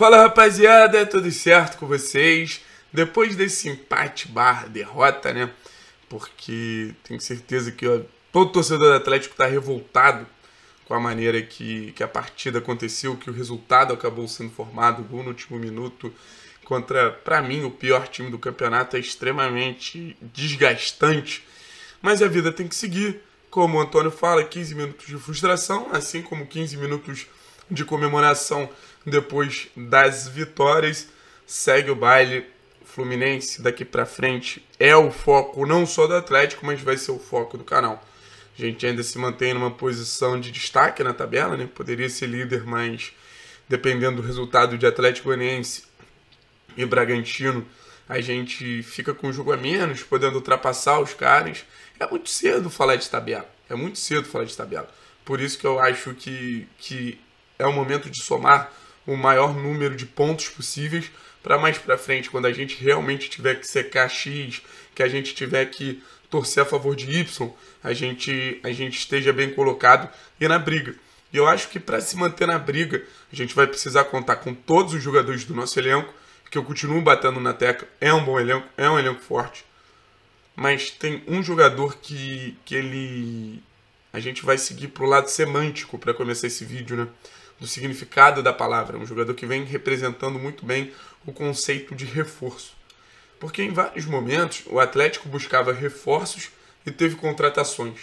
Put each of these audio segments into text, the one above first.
Fala rapaziada, tudo certo com vocês? Depois desse empate barra derrota, né? Porque tenho certeza que ó, todo torcedor do Atlético está revoltado com a maneira que, que a partida aconteceu, que o resultado acabou sendo formado, no último minuto contra, para mim, o pior time do campeonato é extremamente desgastante. Mas a vida tem que seguir, como o Antônio fala, 15 minutos de frustração, assim como 15 minutos de comemoração depois das vitórias. Segue o baile Fluminense daqui para frente é o foco não só do Atlético, mas vai ser o foco do canal. A gente ainda se mantém numa posição de destaque na tabela, né? Poderia ser líder, mas dependendo do resultado de Atlético Goianiense e Bragantino, a gente fica com o jogo a menos, podendo ultrapassar os caras. É muito cedo falar de tabela. É muito cedo falar de tabela. Por isso que eu acho que, que é o momento de somar o maior número de pontos possíveis para mais para frente, quando a gente realmente tiver que secar X, que a gente tiver que torcer a favor de Y, a gente, a gente esteja bem colocado e na briga. E eu acho que para se manter na briga, a gente vai precisar contar com todos os jogadores do nosso elenco, que eu continuo batendo na tecla, é um bom elenco, é um elenco forte. Mas tem um jogador que, que ele. A gente vai seguir pro lado semântico para começar esse vídeo, né? do significado da palavra. Um jogador que vem representando muito bem o conceito de reforço. Porque em vários momentos o Atlético buscava reforços e teve contratações.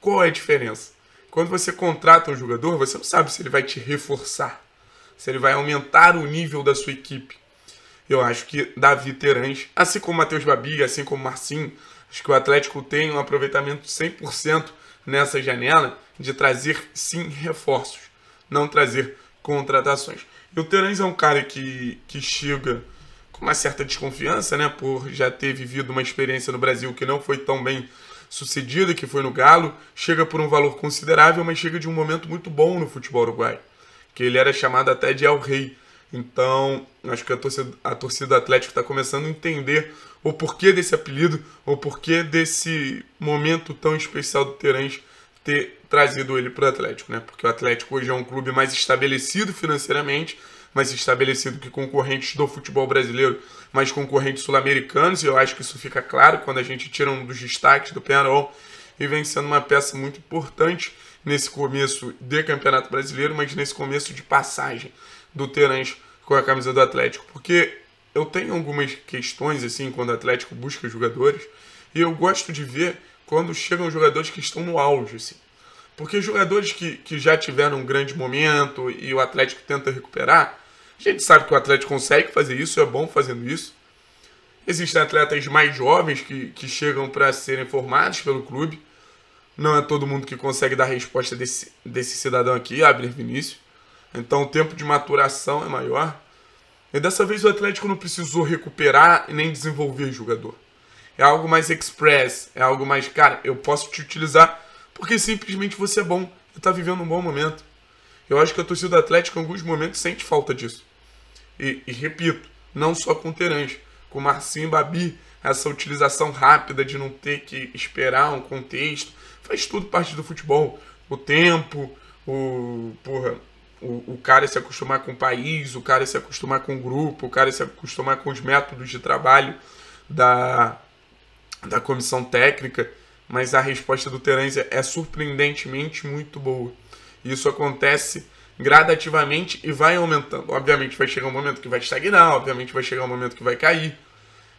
Qual é a diferença? Quando você contrata um jogador, você não sabe se ele vai te reforçar, se ele vai aumentar o nível da sua equipe. Eu acho que Davi Terãs, assim como Matheus Babi assim como Marcinho, acho que o Atlético tem um aproveitamento 100% nessa janela de trazer sim reforços não trazer contratações. E o Terãs é um cara que, que chega com uma certa desconfiança, né? Por já ter vivido uma experiência no Brasil que não foi tão bem sucedida, que foi no Galo. Chega por um valor considerável, mas chega de um momento muito bom no futebol uruguaio. Que ele era chamado até de El Rei. Então, acho que a torcida, a torcida do Atlético está começando a entender o porquê desse apelido, o porquê desse momento tão especial do Terãs ter trazido ele para o Atlético, né? Porque o Atlético hoje é um clube mais estabelecido financeiramente, mais estabelecido que concorrentes do futebol brasileiro, mais concorrentes sul-americanos, e eu acho que isso fica claro quando a gente tira um dos destaques do Penarol e vem sendo uma peça muito importante nesse começo de Campeonato Brasileiro, mas nesse começo de passagem do Terãs com a camisa do Atlético, porque eu tenho algumas questões assim quando o Atlético busca jogadores e eu gosto de ver quando chegam jogadores que estão no auge. Assim. Porque jogadores que, que já tiveram um grande momento e o Atlético tenta recuperar, a gente sabe que o Atlético consegue fazer isso, é bom fazendo isso. Existem atletas mais jovens que, que chegam para serem formados pelo clube. Não é todo mundo que consegue dar resposta desse, desse cidadão aqui, Abner Vinícius. Então o tempo de maturação é maior. E dessa vez o Atlético não precisou recuperar nem desenvolver jogador é algo mais express, é algo mais, cara, eu posso te utilizar porque simplesmente você é bom você tá vivendo um bom momento. Eu acho que a torcida do Atlético em alguns momentos sente falta disso. E, e repito, não só com o Terence, com o Marcinho e Babi, essa utilização rápida de não ter que esperar um contexto, faz tudo parte do futebol. O tempo, o, porra, o, o cara se acostumar com o país, o cara se acostumar com o grupo, o cara se acostumar com os métodos de trabalho da, da comissão técnica, mas a resposta do Terence é surpreendentemente muito boa. Isso acontece gradativamente e vai aumentando. Obviamente vai chegar um momento que vai estagnar, obviamente vai chegar um momento que vai cair,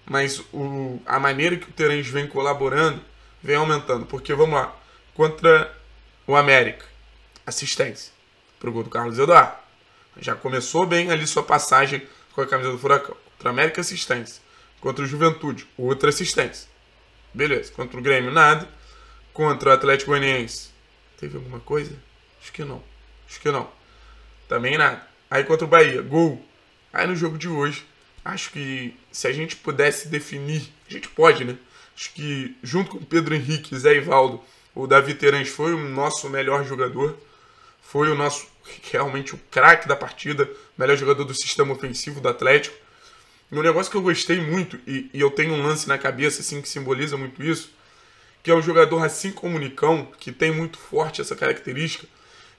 mas o, a maneira que o Terence vem colaborando vem aumentando. Porque vamos lá, contra o América, assistência para o gol do Carlos Eduardo. Já começou bem ali sua passagem com a camisa do Furacão. Contra o América, assistência. Contra o Juventude, outra assistência. Beleza. Contra o Grêmio, nada. Contra o Atlético Goianiense, teve alguma coisa? Acho que não. Acho que não. Também nada. Aí contra o Bahia, gol. Aí no jogo de hoje, acho que se a gente pudesse definir, a gente pode, né? Acho que junto com Pedro Henrique, Zé Ivaldo, o Davi Terans foi o nosso melhor jogador. Foi o nosso realmente o craque da partida, melhor jogador do sistema ofensivo do Atlético um negócio que eu gostei muito, e, e, eu tenho um lance na cabeça assim que simboliza muito isso, que é um jogador assim como o Nicão, que tem muito forte essa característica,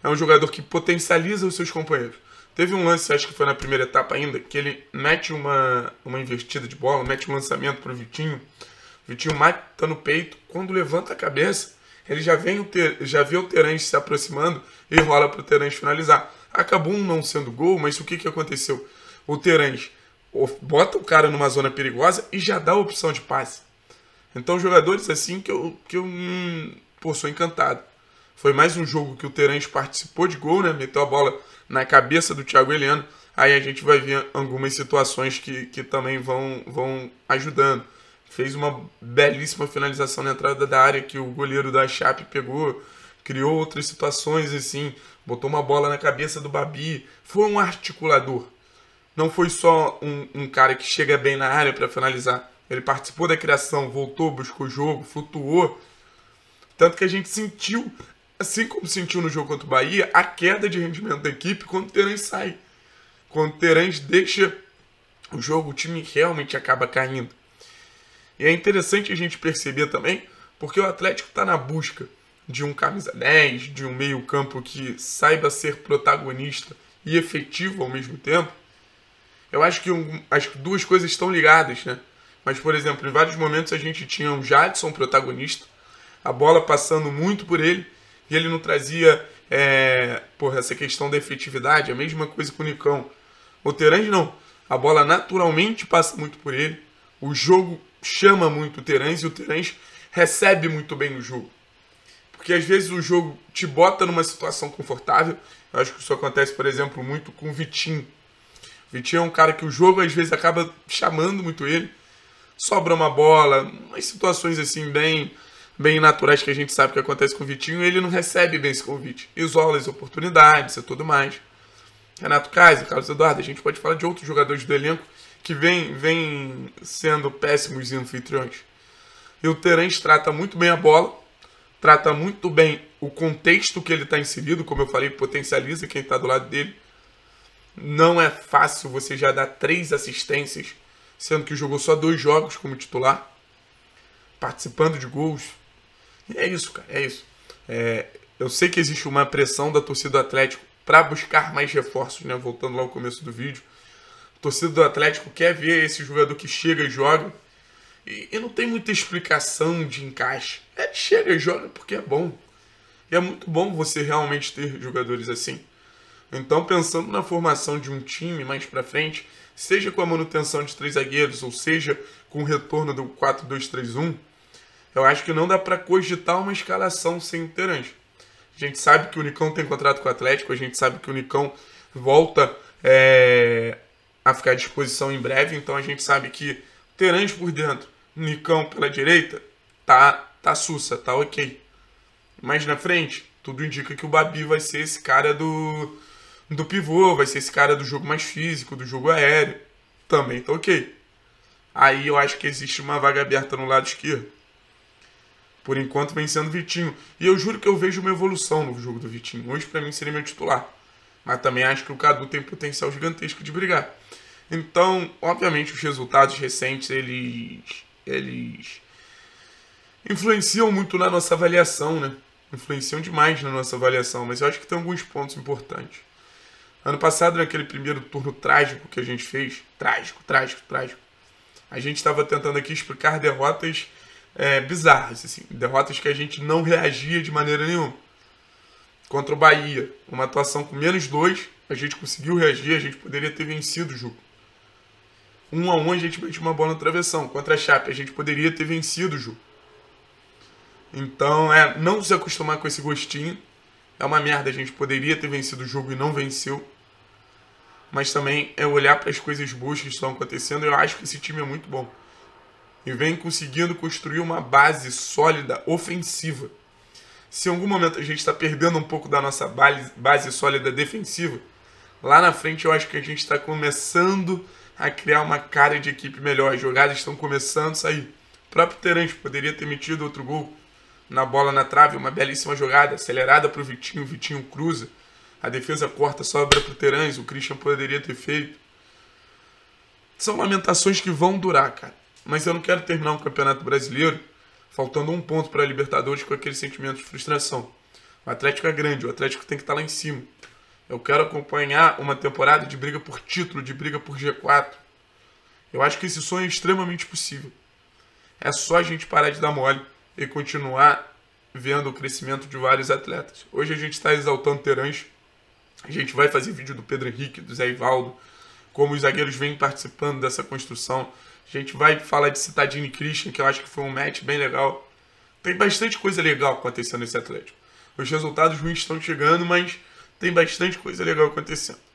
é um jogador que potencializa os seus companheiros. Teve um lance, acho que foi na primeira etapa ainda, que ele mete uma, uma investida de bola, mete um lançamento para o Vitinho. O Vitinho mata no peito. Quando levanta a cabeça, ele já, vem o ter, já vê o Terence se aproximando e rola para o Terence finalizar. Acabou um não sendo gol, mas o que, que aconteceu? O Terence bota o cara numa zona perigosa e já dá a opção de passe. Então, jogadores assim que eu, que eu hum, pô, sou encantado. Foi mais um jogo que o Terence participou de gol, né? Meteu a bola na cabeça do Thiago Heleno. Aí a gente vai ver algumas situações que, que também vão, vão ajudando. Fez uma belíssima finalização na entrada da área que o goleiro da Chape pegou. Criou outras situações assim. Botou uma bola na cabeça do Babi. Foi um articulador não foi só um, um cara que chega bem na área para finalizar. Ele participou da criação, voltou, buscou o jogo, flutuou. Tanto que a gente sentiu, assim como sentiu no jogo contra o Bahia, a queda de rendimento da equipe quando o Terence sai. Quando o Terence deixa o jogo, o time realmente acaba caindo. E é interessante a gente perceber também, porque o Atlético está na busca de um camisa 10, de um meio-campo que saiba ser protagonista e efetivo ao mesmo tempo. Eu acho que um, as duas coisas estão ligadas, né? Mas, por exemplo, em vários momentos a gente tinha o Jadson protagonista, a bola passando muito por ele, e ele não trazia é, porra, essa questão da efetividade, a mesma coisa com o Nicão. O Terange não. A bola naturalmente passa muito por ele. O jogo chama muito o Terange e o Terange recebe muito bem o jogo. Porque às vezes o jogo te bota numa situação confortável. Eu acho que isso acontece, por exemplo, muito com o Vitinho Vitinho é um cara que o jogo às vezes acaba chamando muito ele. Sobra uma bola, umas situações assim bem bem naturais que a gente sabe que acontece com o Vitinho, ele não recebe bem esse convite. Isola as oportunidades e tudo mais. Renato Kaiser, Carlos Eduardo, a gente pode falar de outros jogadores do elenco que vem, vem sendo péssimos anfitriões. E o Terence trata muito bem a bola, trata muito bem o contexto que ele está inserido, como eu falei, potencializa quem está do lado dele. Não é fácil você já dar três assistências, sendo que jogou só dois jogos como titular, participando de gols. É isso, cara, é isso. É, eu sei que existe uma pressão da torcida do Atlético para buscar mais reforços, né? Voltando lá ao começo do vídeo. A torcida do Atlético quer ver esse jogador que chega e joga. E, e não tem muita explicação de encaixe. É chega e joga porque é bom. E é muito bom você realmente ter jogadores assim. Então, pensando na formação de um time mais para frente, seja com a manutenção de três zagueiros, ou seja, com o retorno do 4-2-3-1, eu acho que não dá para cogitar uma escalação sem o A gente sabe que o Nicão tem contrato com o Atlético, a gente sabe que o Nicão volta é, a ficar à disposição em breve, então a gente sabe que Terange por dentro, Nicão pela direita, tá, tá sussa, tá ok. Mas na frente, tudo indica que o Babi vai ser esse cara do, do pivô, vai ser esse cara do jogo mais físico, do jogo aéreo. Também tá ok. Aí eu acho que existe uma vaga aberta no lado esquerdo. Por enquanto vem sendo Vitinho. E eu juro que eu vejo uma evolução no jogo do Vitinho. Hoje para mim seria meu titular. Mas também acho que o Cadu tem potencial gigantesco de brigar. Então, obviamente, os resultados recentes, eles. eles influenciam muito na nossa avaliação, né? Influenciam demais na nossa avaliação, mas eu acho que tem alguns pontos importantes. Ano passado, naquele primeiro turno trágico que a gente fez, trágico, trágico, trágico, a gente estava tentando aqui explicar derrotas é, bizarras, assim, derrotas que a gente não reagia de maneira nenhuma. Contra o Bahia, uma atuação com menos dois, a gente conseguiu reagir, a gente poderia ter vencido o jogo. Um a um a gente meteu uma bola na travessão. Contra a Chape, a gente poderia ter vencido o jogo. Então, é não se acostumar com esse gostinho é uma merda, a gente poderia ter vencido o jogo e não venceu. Mas também é olhar para as coisas boas que estão acontecendo. Eu acho que esse time é muito bom. E vem conseguindo construir uma base sólida, ofensiva. Se em algum momento a gente está perdendo um pouco da nossa base, base sólida defensiva, lá na frente eu acho que a gente está começando a criar uma cara de equipe melhor. As jogadas estão começando a sair. O próprio Terence poderia ter metido outro gol na bola na trave, uma belíssima jogada, acelerada para o Vitinho, Vitinho cruza. A defesa corta, sobra para o Terãs, o Christian poderia ter feito. São lamentações que vão durar, cara. Mas eu não quero terminar um Campeonato Brasileiro faltando um ponto para a Libertadores com aquele sentimento de frustração. O Atlético é grande, o Atlético tem que estar tá lá em cima. Eu quero acompanhar uma temporada de briga por título, de briga por G4. Eu acho que esse sonho é extremamente possível. É só a gente parar de dar mole e continuar vendo o crescimento de vários atletas. Hoje a gente está exaltando Terãs, a gente vai fazer vídeo do Pedro Henrique, do Zé Ivaldo, como os zagueiros vêm participando dessa construção. A gente vai falar de Citadini e Christian, que eu acho que foi um match bem legal. Tem bastante coisa legal acontecendo nesse Atlético. Os resultados ruins estão chegando, mas tem bastante coisa legal acontecendo.